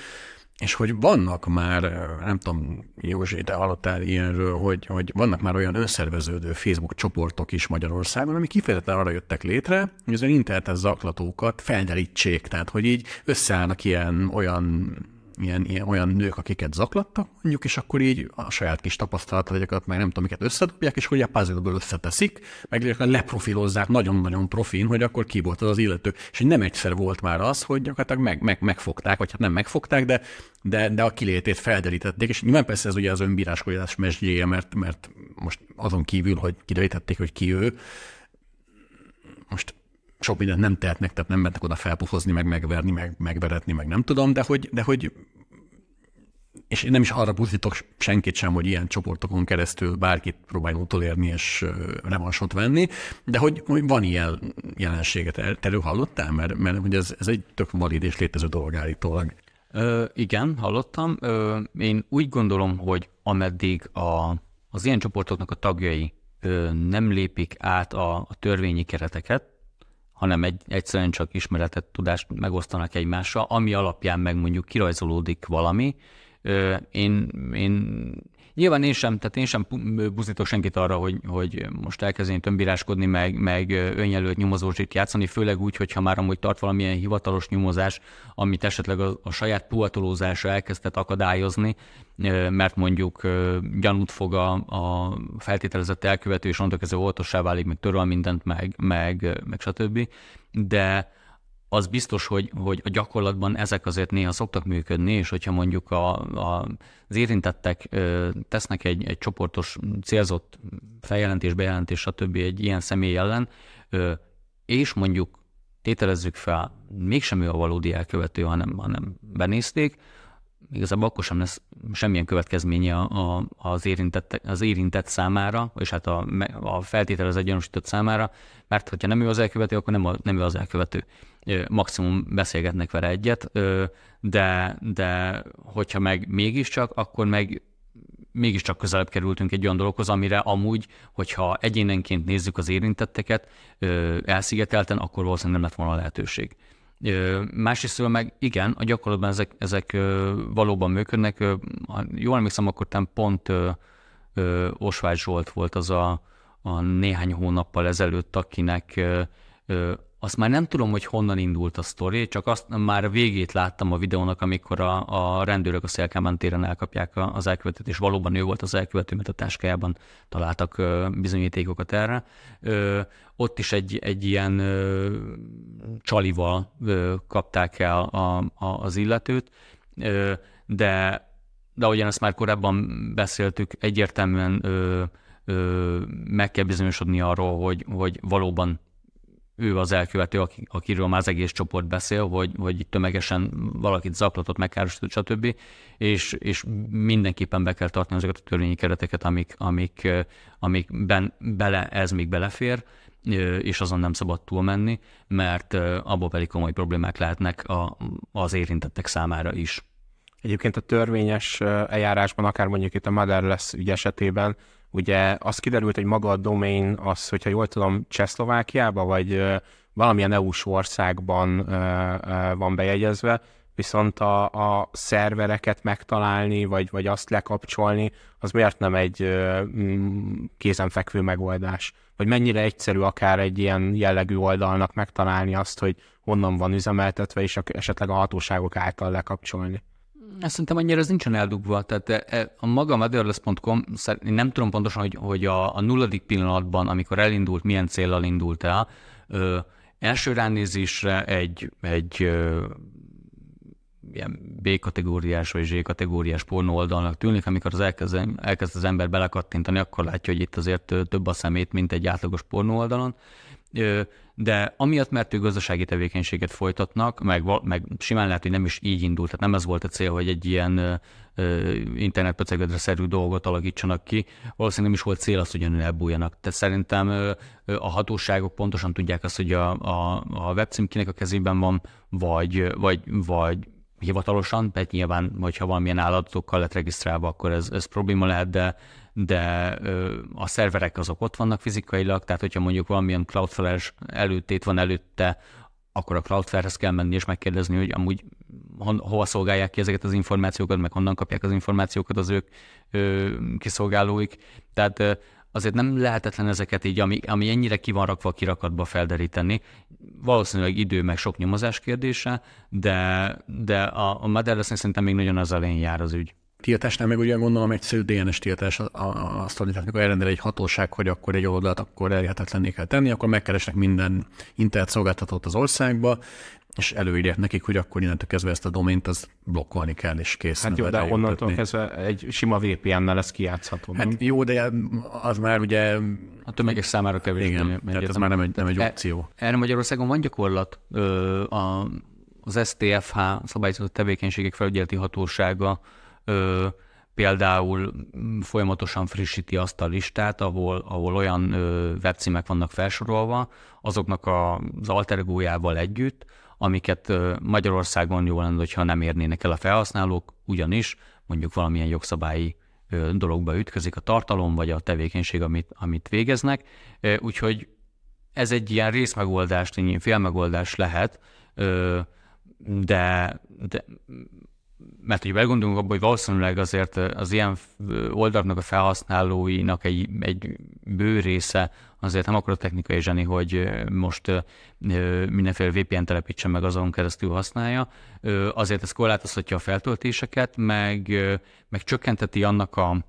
és hogy vannak már, nem tudom, Józsi, te hallottál ilyenről, hogy, hogy vannak már olyan önszerveződő Facebook csoportok is Magyarországon, ami kifejezetten arra jöttek létre, hogy az internetes zaklatókat felderítsék, tehát hogy így összeállnak ilyen olyan ilyen, ilyen olyan nők, akiket zaklattak, mondjuk, és akkor így a saját kis tapasztalataikat, meg nem tudom, miket összedobják, és hogy a puzzle összeteszik, meg leprofilozzák nagyon-nagyon profin, hogy akkor ki volt az az illető. És nem egyszer volt már az, hogy gyakorlatilag meg, meg, megfogták, vagy hát nem megfogták, de, de, de a kilétét felderítették, és nyilván persze ez ugye az önbíráskodás mesdjéje, mert, mert most azon kívül, hogy kiderítették, hogy ki ő, most sok mindent nem tehetnek, tehát nem mennek oda felpufozni, meg megverni, meg megveretni, meg nem tudom, de hogy, de hogy és én nem is arra buzdítok senkit sem, hogy ilyen csoportokon keresztül bárkit próbáljon utolérni és revansot venni, de hogy, hogy van ilyen jelenséget. Te hallottál? Mert, mert hogy ez, ez egy tök valid és létező dolog állítólag. Ö, igen, hallottam. Ö, én úgy gondolom, hogy ameddig a, az ilyen csoportoknak a tagjai ö, nem lépik át a, a törvényi kereteket, hanem egy, egyszerűen csak ismeretet, tudást megosztanak egymással, ami alapján meg mondjuk kirajzolódik valami. Én, én Nyilván én sem, tehát én sem buzítok senkit arra, hogy, hogy most elkezdjen tömbíráskodni, meg, meg önjelölt nyomozósít játszani, főleg úgy, hogyha már amúgy tart valamilyen hivatalos nyomozás, amit esetleg a, a saját puhatolózása elkezdett akadályozni, mert mondjuk gyanút fog a, a feltételezett elkövető, és onnantól kezdve óvatossá válik, meg töröl mindent, meg, meg, meg stb. De az biztos, hogy, hogy a gyakorlatban ezek azért néha szoktak működni, és hogyha mondjuk a, a, az érintettek ö, tesznek egy, egy csoportos célzott feljelentés, bejelentés, stb. egy ilyen személy ellen, ö, és mondjuk tételezzük fel, mégsem ő a valódi elkövető, hanem, hanem benézték, igazából akkor sem lesz semmilyen következménye a, a, az, érintett, az érintett számára, és hát a, a feltételezett gyanúsított számára, mert hogyha nem ő az elkövető, akkor nem, a, nem ő az elkövető maximum beszélgetnek vele egyet, de, de hogyha meg mégiscsak, akkor meg mégiscsak közelebb kerültünk egy olyan dologhoz, amire amúgy, hogyha egyénenként nézzük az érintetteket elszigetelten, akkor valószínűleg nem lett volna lehetőség. Másrésztől meg igen, a gyakorlatban ezek, ezek valóban működnek. Ha jól emlékszem, akkor tán pont Osvágy Zsolt volt az a, a néhány hónappal ezelőtt, akinek azt már nem tudom, hogy honnan indult a sztori, csak azt már végét láttam a videónak, amikor a, a rendőrök a Szélkámán téren elkapják az elkövetőt, és valóban ő volt az elkövető, mert a táskájában találtak bizonyítékokat erre. Ö, ott is egy, egy ilyen ö, csalival ö, kapták el a, a, az illetőt, ö, de, de ahogyan ezt már korábban beszéltük, egyértelműen ö, ö, meg kell bizonyosodni arról, hogy, hogy valóban ő az elkövető, akiről már az egész csoport beszél, hogy, hogy tömegesen valakit zaklatott, megkárosított, stb. És, és mindenképpen be kell tartani azokat a törvényi kereteket, amik, amik, amik ben, bele, ez még belefér, és azon nem szabad túlmenni, mert abból pedig komoly problémák lehetnek a, az érintettek számára is. Egyébként a törvényes eljárásban, akár mondjuk itt a lesz ügy esetében Ugye az kiderült, hogy maga a domain az, hogyha jól tudom, Csehszlovákiába, vagy valamilyen EU-s országban van bejegyezve, viszont a, a szervereket megtalálni, vagy, vagy azt lekapcsolni, az miért nem egy kézenfekvő megoldás? Vagy mennyire egyszerű akár egy ilyen jellegű oldalnak megtalálni azt, hogy honnan van üzemeltetve, és esetleg a hatóságok által lekapcsolni? Ezt szerintem annyira ez nincsen eldugva. Tehát e, e, a maga motherless.com, én nem tudom pontosan, hogy, hogy a, a nulladik pillanatban, amikor elindult, milyen célral indult el, ö, első ránézésre egy, egy ö, ilyen B-kategóriás vagy Z-kategóriás pornó oldalnak tűnik, amikor az elkezd, elkezd az ember belekattintani, akkor látja, hogy itt azért több a szemét, mint egy átlagos pornó oldalon, de amiatt, mert ők gazdasági tevékenységet folytatnak, meg, meg simán lehet, hogy nem is így indult, tehát nem ez volt a cél, hogy egy ilyen internetpöcegödre szerű dolgot alakítsanak ki. Valószínűleg nem is volt cél az, hogy önön elbújjanak. Tehát szerintem a hatóságok pontosan tudják azt, hogy a, a, a webcím kinek a kezében van, vagy, vagy, vagy hivatalosan, tehát nyilván, hogyha valamilyen állatokkal lett regisztrálva, akkor ez, ez probléma lehet, de de a szerverek azok ott vannak fizikailag, tehát hogyha mondjuk valamilyen cloudflare előtét van előtte, akkor a Cloudflare-hez kell menni és megkérdezni, hogy amúgy hova szolgálják ki ezeket az információkat, meg honnan kapják az információkat az ők ö, kiszolgálóik. Tehát ö, azért nem lehetetlen ezeket így, ami, ami ennyire ki van rakva a kirakatba felderíteni. Valószínűleg idő meg sok nyomozás kérdése, de, de a, a motherless szerintem még nagyon az elején jár az ügy tiltásnál meg ugye gondolom egyszerű DNS tiltás azt, hogy tehát, elrendel egy hatóság, hogy akkor egy oldalt akkor elérhetetlenné kell tenni, akkor megkeresnek minden internet szolgáltatót az országba, és előírják nekik, hogy akkor innentől kezdve ezt a domént az blokkolni kell, és kész. Hát jó, de onnantól kezdve egy sima VPN-nel ez kiátszható. Hát nem? jó, de az már ugye... A tömegek számára kevés. Igen, mert tehát ez már nem egy, nem egy opció. E, erre Magyarországon van gyakorlat az STFH, szabályozott tevékenységek felügyeleti hatósága, ö, például mm, folyamatosan frissíti azt a listát, ahol, ahol olyan ö, webcímek vannak felsorolva, azoknak a, az altergójával együtt, amiket ö, Magyarországon jó lenne, hogyha nem érnének el a felhasználók, ugyanis mondjuk valamilyen jogszabályi ö, dologba ütközik a tartalom, vagy a tevékenység, amit, amit végeznek. Ö, úgyhogy ez egy ilyen részmegoldás, egy ilyen félmegoldás lehet, ö, de, de mert hogy belegondolunk abba, hogy valószínűleg azért eh, az ilyen eh, oldalnak a felhasználóinak egy, egy bő része azért nem akkor technikai zseni, hogy eh, most mindenféle VPN telepítsen meg azon keresztül használja. Azért ez korlátozhatja a feltöltéseket, meg, meg csökkenteti annak a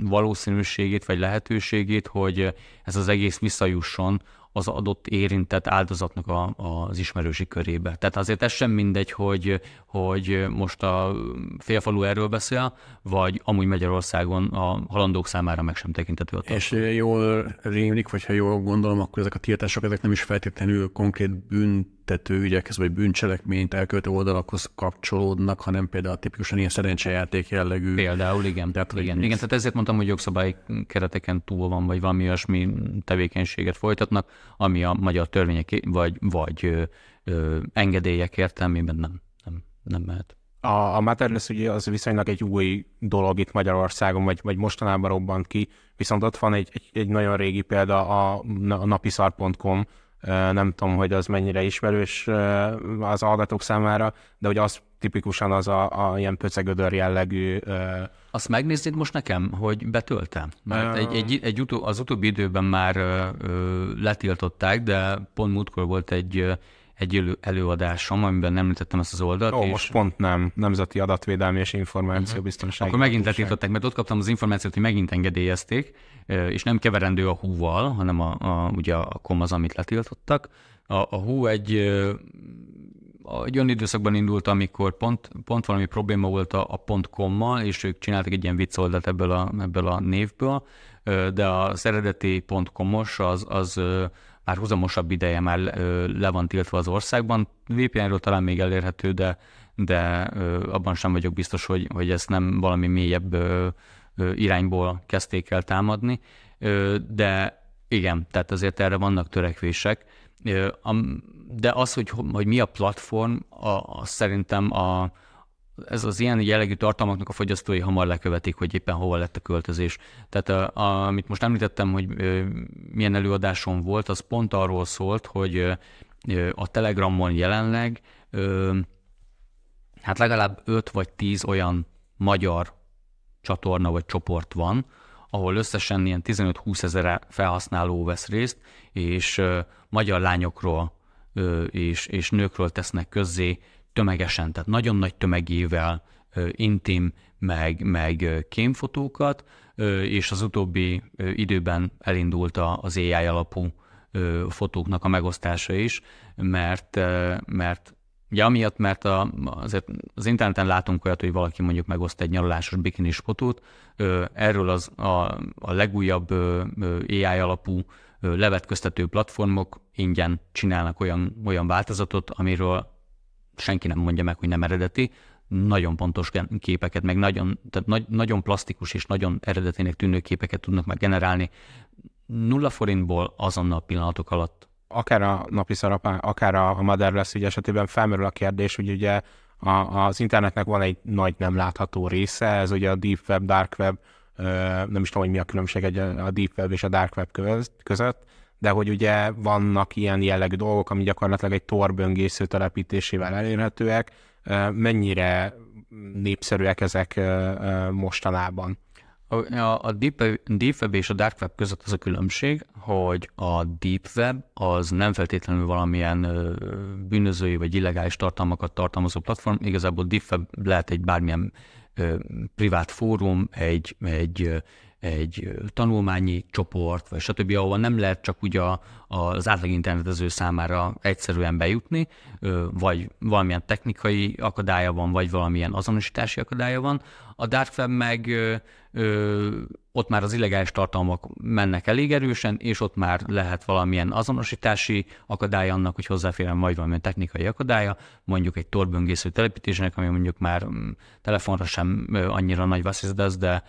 valószínűségét vagy lehetőségét, hogy ez az egész visszajusson az adott érintett áldozatnak a, az ismerősi körébe. Tehát azért ez sem mindegy, hogy, hogy most a félfalú erről beszél, vagy amúgy Magyarországon a halandók számára meg sem tekintető a És jól rémlik, vagy ha jól gondolom, akkor ezek a tiltások ezek nem is feltétlenül konkrét bűnt büntető ügyekhez, vagy bűncselekményt elkövető oldalakhoz kapcsolódnak, hanem például tipikusan ilyen szerencsejáték jellegű. Például, igen. Tehát, igen, igen, tehát ezért mondtam, hogy jogszabály kereteken túl van, vagy valami olyasmi tevékenységet folytatnak, ami a magyar törvények, vagy, vagy ö, ö, engedélyek értelmében nem, nem, nem mehet. A, a Matterless ugye az viszonylag egy új dolog itt Magyarországon, vagy, vagy mostanában robbant ki, viszont ott van egy, egy, egy nagyon régi példa, a, a napiszar.com, nem tudom, hogy az mennyire ismerős az hallgatók számára, de hogy az tipikusan az a, a ilyen pöcegödör jellegű... Azt megnéznéd most nekem, hogy betöltem? Mert egy, egy, egy utó, az utóbbi időben már letiltották, de pont múltkor volt egy egy előadásom, amiben nem említettem ezt az oldalt. Ó, és... most pont nem. Nemzeti Adatvédelmi és Információbiztonság. Mhm. Akkor megint letiltották, mert ott kaptam az információt, hogy megint engedélyezték, és nem keverendő a húval, hanem a, a, ugye a kom az, amit letiltottak. A, a hú egy, egy olyan időszakban indult, amikor pont, pont valami probléma volt a, a pont kommal, és ők csináltak egy ilyen vicc oldalt ebből a, ebből a névből, de az eredeti pont komos az, az már huzamosabb ideje már le van tiltva az országban. VPN-ről talán még elérhető, de, de abban sem vagyok biztos, hogy, hogy ezt nem valami mélyebb irányból kezdték el támadni, de igen, tehát azért erre vannak törekvések. De az, hogy, hogy mi a platform, az szerintem a, ez az ilyen jellegű tartalmaknak a fogyasztói hamar lekövetik, hogy éppen hova lett a költözés. Tehát a, a, amit most említettem, hogy ö, milyen előadásom volt, az pont arról szólt, hogy ö, a Telegramon jelenleg ö, hát legalább 5 vagy 10 olyan magyar csatorna vagy csoport van, ahol összesen ilyen 15-20 ezer felhasználó vesz részt, és ö, magyar lányokról ö, és, és nőkről tesznek közzé tömegesen, tehát nagyon nagy tömegével, intim, meg, meg kémfotókat, és az utóbbi időben elindult az AI alapú fotóknak a megosztása is, mert, mert ugye amiatt, mert a, azért az interneten látunk olyat, hogy valaki mondjuk megoszt egy nyaralásos bikinis fotót, erről az a, a legújabb AI alapú levetköztető platformok ingyen csinálnak olyan, olyan változatot, amiről senki nem mondja meg, hogy nem eredeti, nagyon pontos képeket, meg nagyon, tehát nagy, nagyon plastikus és nagyon eredetinek tűnő képeket tudnak meg generálni. Nulla forintból azonnal pillanatok alatt. Akár a napi szarapán, akár a madár lesz ügy esetében felmerül a kérdés, hogy ugye a, az internetnek van egy nagy nem látható része, ez ugye a deep web, dark web, nem is tudom, hogy mi a különbség a deep web és a dark web között, de hogy ugye vannak ilyen jellegű dolgok, ami gyakorlatilag egy torböngésző telepítésével elérhetőek, mennyire népszerűek ezek mostanában? A, a deep, web, deep Web és a Dark Web között az a különbség, hogy a Deep Web az nem feltétlenül valamilyen bűnözői vagy illegális tartalmakat tartalmazó platform, igazából Deep Web lehet egy bármilyen privát fórum, egy, egy egy tanulmányi csoport, vagy stb., ahova nem lehet csak ugye az átlag internetező számára egyszerűen bejutni, vagy valamilyen technikai akadálya van, vagy valamilyen azonosítási akadálya van. A Dark Web meg ott már az illegális tartalmak mennek elég erősen, és ott már lehet valamilyen azonosítási akadálya annak, hogy hozzáférem, vagy valamilyen technikai akadálya, mondjuk egy torböngésző telepítésnek, ami mondjuk már mm, telefonra sem annyira nagy veszélyzet, de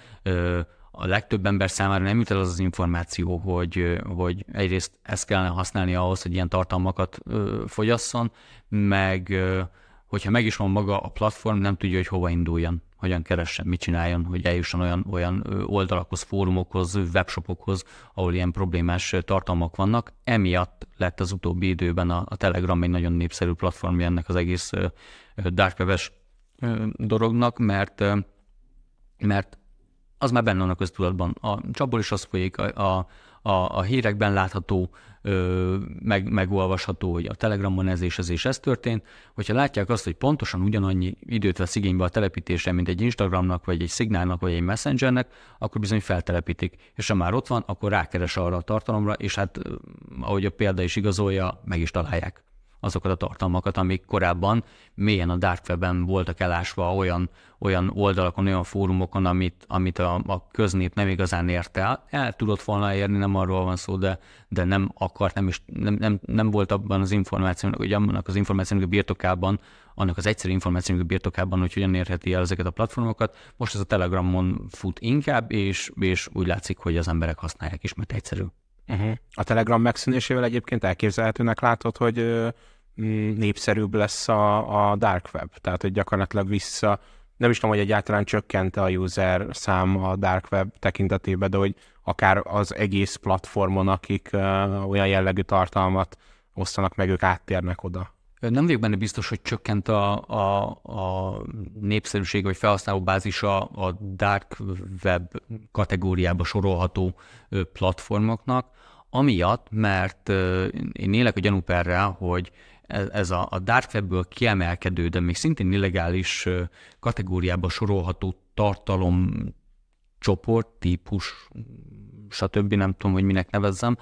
a legtöbb ember számára nem jut el az az információ, hogy, hogy egyrészt ezt kellene használni ahhoz, hogy ilyen tartalmakat fogyasszon, meg hogyha meg is van maga a platform, nem tudja, hogy hova induljon, hogyan keressen, mit csináljon, hogy eljusson olyan, olyan oldalakhoz, fórumokhoz, webshopokhoz, ahol ilyen problémás tartalmak vannak. Emiatt lett az utóbbi időben a, a Telegram egy nagyon népszerű platformja ennek az egész dark web dolognak, mert, mert az már benne van a köztudatban. A csapból is az folyik, a, a, a, a hírekben látható, ö, meg, megolvasható, hogy a telegramon ez és ez és ez történt. Hogyha látják azt, hogy pontosan ugyanannyi időt vesz igénybe a telepítésre, mint egy Instagramnak, vagy egy szignálnak vagy egy Messengernek, akkor bizony feltelepítik. És ha már ott van, akkor rákeres arra a tartalomra, és hát ahogy a példa is igazolja, meg is találják azokat a tartalmakat, amik korábban mélyen a dark webben voltak elásva olyan, olyan oldalakon, olyan fórumokon, amit, amit a, a köznép nem igazán ért el. El tudott volna érni, nem arról van szó, de, de nem akart, nem, is, nem, nem, nem volt abban az információnak, hogy annak az információnak a birtokában, annak az egyszerű információnak a birtokában, hogy hogyan érheti el ezeket a platformokat. Most ez a Telegramon fut inkább, és, és úgy látszik, hogy az emberek használják is, mert egyszerű. Uh-huh. A Telegram megszűnésével egyébként elképzelhetőnek látod, hogy népszerűbb lesz a, a dark web, tehát hogy gyakorlatilag vissza, nem is tudom, hogy egyáltalán csökkente a user szám a dark web tekintetében, de hogy akár az egész platformon, akik uh, olyan jellegű tartalmat osztanak meg, ők áttérnek oda. Nem vagyok benne biztos, hogy csökkent a, a, a népszerűség vagy felhasználóbázisa a dark web kategóriába sorolható platformoknak amiatt, mert én élek a gyanúperrel, hogy e-, ez a, a dark webből kiemelkedő, de még szintén illegális kategóriába sorolható tartalom csoport, típus, stb. nem tudom, hogy minek nevezzem,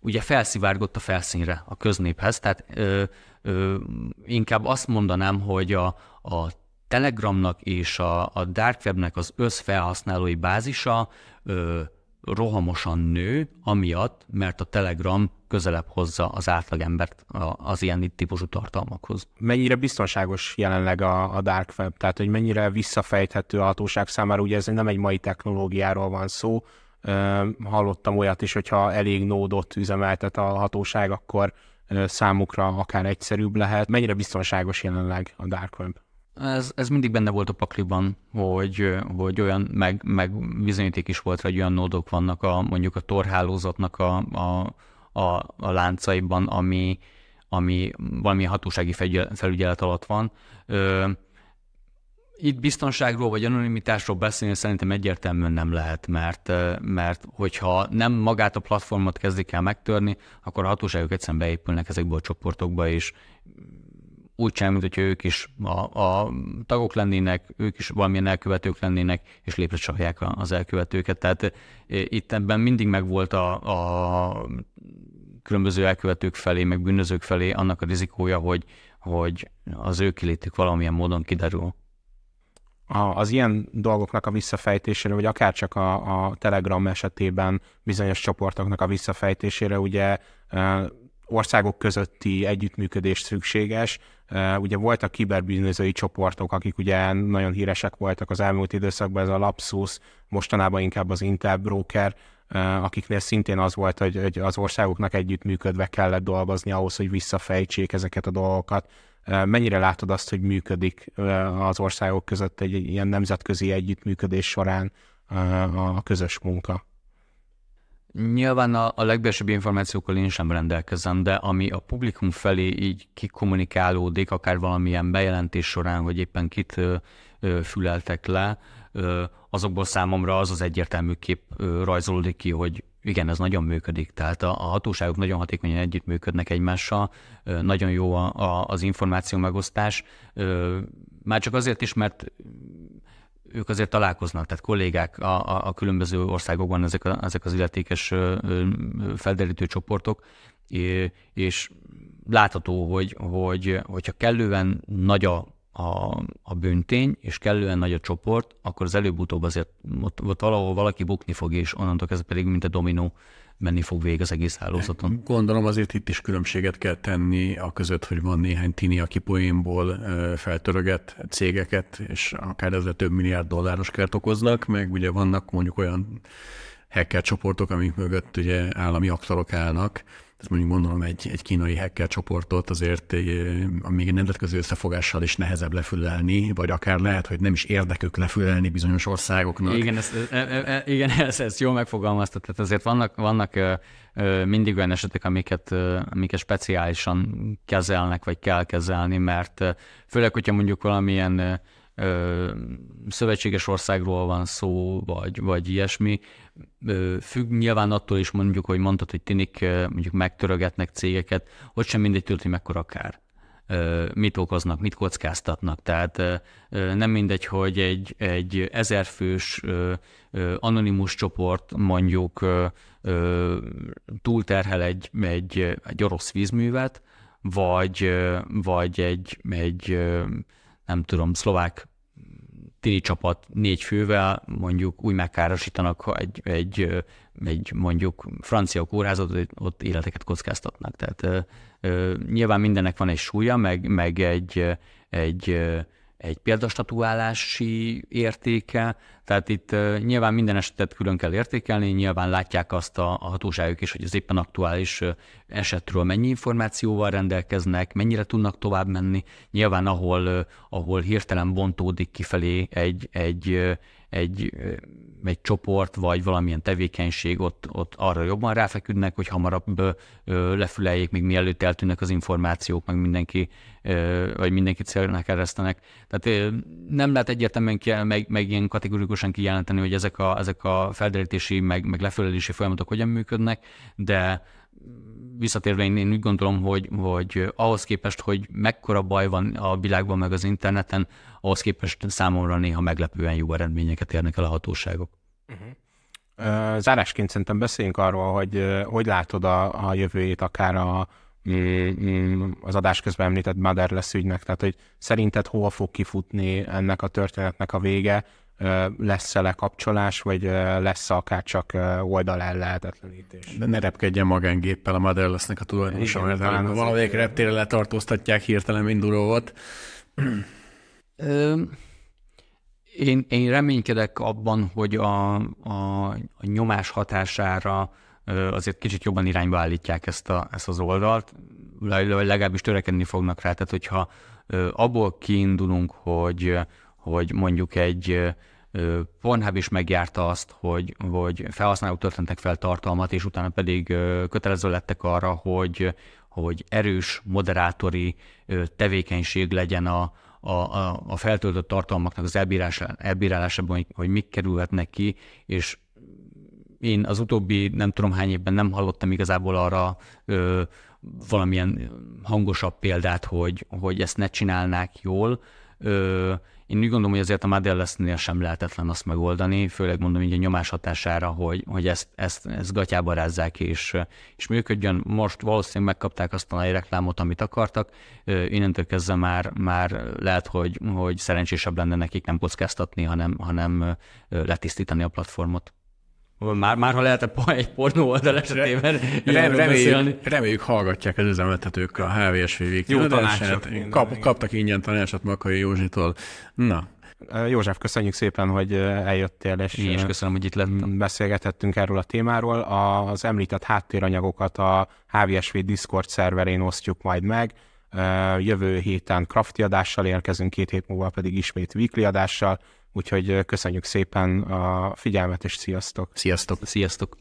ugye felszivárgott a felszínre a köznéphez, tehát ö, ö, inkább azt mondanám, hogy a, a Telegramnak és a, a Dark Webnek az összfelhasználói bázisa ö, rohamosan nő, amiatt, mert a Telegram közelebb hozza az átlagembert az ilyen típusú tartalmakhoz. Mennyire biztonságos jelenleg a, a dark web, tehát hogy mennyire visszafejthető a hatóság számára, ugye ez nem egy mai technológiáról van szó, hallottam olyat is, hogyha elég nódot üzemeltet a hatóság, akkor számukra akár egyszerűbb lehet. Mennyire biztonságos jelenleg a dark web? Ez, ez mindig benne volt a pakliban, hogy, hogy olyan, meg, meg bizonyíték is volt, hogy olyan nódok vannak a, mondjuk a torhálózatnak a, a, a, a láncaiban, ami, ami valami hatósági felügyelet alatt van. Itt biztonságról vagy anonimitásról beszélni szerintem egyértelműen nem lehet, mert, mert hogyha nem magát a platformot kezdik el megtörni, akkor a hatóságok egyszerűen beépülnek ezekbe a csoportokba, és úgy csinálni, mint hogy ők is a, a tagok lennének, ők is valamilyen elkövetők lennének, és lépre csapják az elkövetőket. Tehát e, itt ebben mindig megvolt a, a különböző elkövetők felé, meg bűnözők felé annak a rizikója, hogy, hogy az ő kilétük valamilyen módon kiderül. Az ilyen dolgoknak a visszafejtésére, vagy akár csak a, a Telegram esetében bizonyos csoportoknak a visszafejtésére ugye e, országok közötti együttműködés szükséges. Ugye voltak kiberbűnözői csoportok, akik ugye nagyon híresek voltak az elmúlt időszakban, ez a Lapsus, mostanában inkább az Intel Broker, akiknél szintén az volt, hogy, hogy az országoknak együttműködve kellett dolgozni ahhoz, hogy visszafejtsék ezeket a dolgokat. Mennyire látod azt, hogy működik az országok között egy ilyen nemzetközi együttműködés során a közös munka? Nyilván a, a legbelsőbb információkkal én sem rendelkezem, de ami a publikum felé így kikommunikálódik, akár valamilyen bejelentés során, hogy éppen kit ö, ö, füleltek le, ö, azokból számomra az az egyértelmű kép ö, rajzolódik ki, hogy igen, ez nagyon működik. Tehát a, a hatóságok nagyon hatékonyan együttműködnek egymással, ö, nagyon jó a, a, az információ megosztás. Ö, már csak azért is, mert ők azért találkoznak, tehát kollégák a, a, a különböző országokban ezek, a, ezek az illetékes felderítő csoportok, és látható, hogy, hogy hogyha kellően nagy a a, a büntény, és kellően nagy a csoport, akkor az előbb-utóbb azért ott, ott valahol valaki bukni fog, és onnantól kezdve pedig, mint a dominó, menni fog végig az egész hálózaton. Gondolom azért itt is különbséget kell tenni a között, hogy van néhány tini, aki poénból feltöröget cégeket, és akár ezzel több milliárd dolláros kert okoznak, meg ugye vannak mondjuk olyan hacker csoportok, amik mögött ugye állami aktorok állnak, tehát mondjuk gondolom egy, egy kínai hacker csoportot azért eh, még egy nemzetközi összefogással is nehezebb lefülelni, vagy akár lehet, hogy nem is érdekük lefülelni bizonyos országoknak. Igen, ezt, e, e, e, igen, ezt, ezt jól megfogalmaztad, tehát azért vannak, vannak mindig olyan esetek, amiket, amiket speciálisan kezelnek, vagy kell kezelni, mert főleg, hogyha mondjuk valamilyen szövetséges országról van szó, vagy, vagy ilyesmi, függ nyilván attól is mondjuk, hogy mondtad, hogy tinik mondjuk megtörögetnek cégeket, ott sem mindegy tőle, hogy mekkora kár mit okoznak, mit kockáztatnak. Tehát nem mindegy, hogy egy, egy ezerfős anonimus csoport mondjuk túlterhel egy, egy, egy orosz vízművet, vagy, vagy egy, egy nem tudom, szlovák tini csapat négy fővel mondjuk úgy megkárosítanak ha egy, egy, egy mondjuk francia kórházat, hogy ott életeket kockáztatnak. Tehát ö, ö, nyilván mindennek van egy súlya, meg, meg egy, egy egy példastatuálási értéke, tehát itt nyilván minden esetet külön kell értékelni, nyilván látják azt a, a hatóságok is, hogy az éppen aktuális esetről mennyi információval rendelkeznek, mennyire tudnak tovább menni, nyilván ahol, ahol hirtelen bontódik kifelé egy, egy, egy, egy csoport, vagy valamilyen tevékenység, ott, ott arra jobban ráfeküdnek, hogy hamarabb lefüleljék, még mielőtt eltűnnek az információk, meg mindenki, vagy mindenkit célnak keresztenek. Tehát nem lehet egyértelműen meg, meg ilyen kategorikusan kijelenteni, hogy ezek a, ezek a felderítési, meg, meg lefülelési folyamatok hogyan működnek, de visszatérve én, én úgy gondolom, hogy, hogy ahhoz képest, hogy mekkora baj van a világban meg az interneten, ahhoz képest számomra néha meglepően jó eredményeket érnek el a hatóságok. Uh-huh. Zárásként szerintem beszéljünk arról, hogy hogy látod a, a jövőjét akár a, mm, mm, az adás közben említett lesz ügynek, tehát hogy szerinted hol fog kifutni ennek a történetnek a vége, lesz-e lekapcsolás, vagy lesz-e akár csak oldal ellehetetlenítés. De ne repkedjen magángéppel, a motherless lesznek a tulajdonosa, mert hát valamelyik reptére letartóztatják hirtelen volt. én, én reménykedek abban, hogy a, a, a nyomás hatására azért kicsit jobban irányba állítják ezt, a, ezt az oldalt, legalábbis törekedni fognak rá. Tehát, hogyha abból kiindulunk, hogy hogy mondjuk egy Pornhub is megjárta azt, hogy, hogy felhasználók töltöttek fel tartalmat, és utána pedig kötelező lettek arra, hogy, hogy erős moderátori tevékenység legyen a, a, a, feltöltött tartalmaknak az elbírálásában, hogy, hogy mik kerülhetnek ki, és én az utóbbi nem tudom hány évben nem hallottam igazából arra ö, valamilyen hangosabb példát, hogy, hogy ezt ne csinálnák jól. Ö, én úgy gondolom, hogy azért a Madellesnél sem lehetetlen azt megoldani, főleg mondom így a nyomás hatására, hogy, hogy ezt, ezt, ezt gatyába rázzák és, és működjön. Most valószínűleg megkapták azt a reklámot, amit akartak. Innentől kezdve már, már lehet, hogy, hogy szerencsésebb lenne nekik nem kockáztatni, hanem, hanem letisztítani a platformot. Már, már ha lehet egy pornó oldal esetében Rem, reméljük, reméljük, hallgatják az üzemeltetők a HVSV Jó tanácsot. Hát kap, kaptak ingyen tanácsot Makai Józsitól. Na, József, köszönjük szépen, hogy eljöttél, és Én is köszönöm, hogy itt lettem. beszélgethettünk erről a témáról. Az említett háttéranyagokat a HVSV Discord szerverén osztjuk majd meg. Jövő héten krafti adással érkezünk, két hét múlva pedig ismét weekly adással. Úgyhogy köszönjük szépen a figyelmet, és sziasztok! Sziasztok! Sziasztok!